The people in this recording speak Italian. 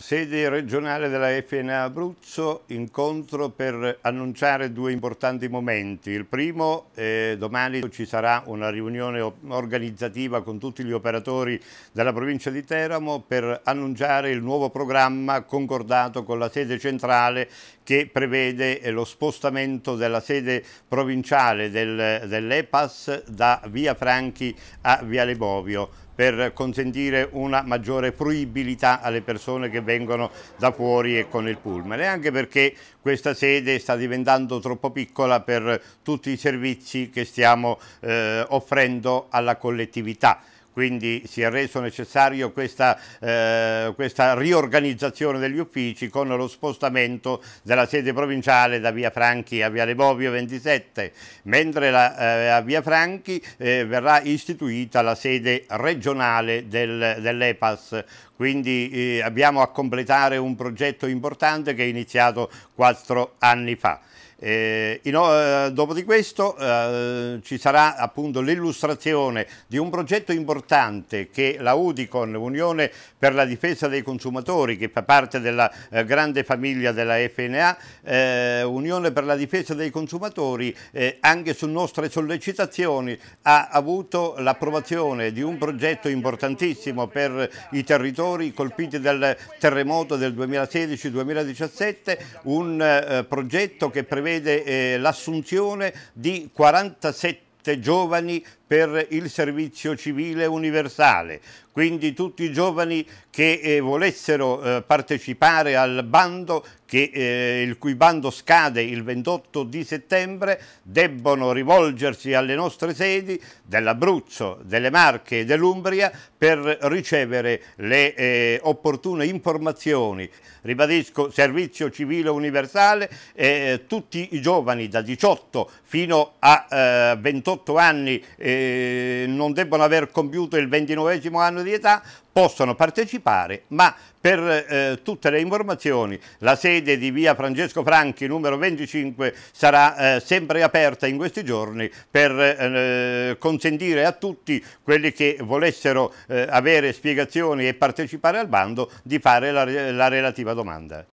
Sede regionale della FN Abruzzo, incontro per annunciare due importanti momenti. Il primo, eh, domani ci sarà una riunione organizzativa con tutti gli operatori della provincia di Teramo per annunciare il nuovo programma concordato con la sede centrale che prevede eh, lo spostamento della sede provinciale del, dell'EPAS da via Franchi a via Lebovio per consentire una maggiore fruibilità alle persone che vengono da fuori e con il pullman e anche perché questa sede sta diventando troppo piccola per tutti i servizi che stiamo eh, offrendo alla collettività quindi si è reso necessario questa, eh, questa riorganizzazione degli uffici con lo spostamento della sede provinciale da via Franchi a viale Bovio 27, mentre la, eh, a via Franchi eh, verrà istituita la sede regionale del, dell'EPAS, quindi eh, abbiamo a completare un progetto importante che è iniziato quattro anni fa. Eh, in, eh, dopo di questo eh, ci sarà appunto l'illustrazione di un progetto importante che la Udicon, Unione per la difesa dei consumatori, che fa parte della eh, grande famiglia della FNA, eh, Unione per la difesa dei consumatori, eh, anche su nostre sollecitazioni ha avuto l'approvazione di un progetto importantissimo per i territori colpiti dal terremoto del 2016-2017, un progetto che prevede prevede eh, l'assunzione di 47 giovani per il servizio civile universale, quindi tutti i giovani che eh, volessero eh, partecipare al bando, che, eh, il cui bando scade il 28 di settembre, debbono rivolgersi alle nostre sedi dell'Abruzzo, delle Marche e dell'Umbria per ricevere le eh, opportune informazioni. Ribadisco, servizio civile universale, eh, tutti i giovani da 18 fino a 28 eh, anni eh, non debbono aver compiuto il ventinovesimo anno di età possono partecipare, ma per eh, tutte le informazioni la sede di via Francesco Franchi numero 25 sarà eh, sempre aperta in questi giorni per eh, consentire a tutti quelli che volessero eh, avere spiegazioni e partecipare al bando di fare la, la relativa domanda.